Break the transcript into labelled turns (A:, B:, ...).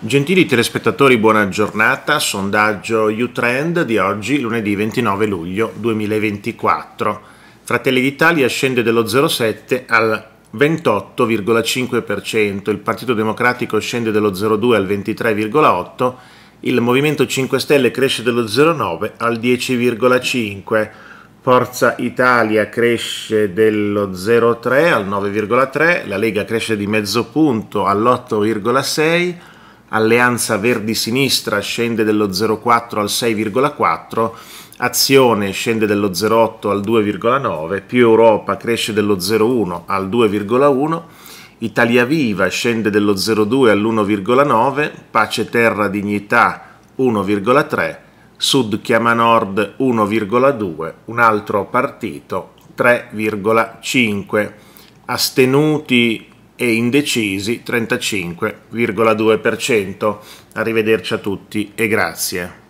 A: Gentili telespettatori, buona giornata. Sondaggio U-Trend di oggi, lunedì 29 luglio 2024. Fratelli d'Italia scende dello 0,7 al 28,5%, il Partito Democratico scende dello 0,2 al 23,8%, il Movimento 5 Stelle cresce dello 0,9 al 10,5%. Forza Italia cresce dello 0,3 al 9,3, la Lega cresce di mezzo punto all'8,6 Alleanza Verdi-Sinistra scende dallo 0,4 al 6,4, Azione scende dallo 0,8 al 2,9, più Europa cresce dallo 0,1 al 2,1, Italia Viva scende dallo 0,2 all'1,9, Pace Terra Dignità 1,3, Sud Chiama Nord 1,2, un altro partito 3,5. Astenuti e indecisi 35,2%. Arrivederci a tutti e grazie.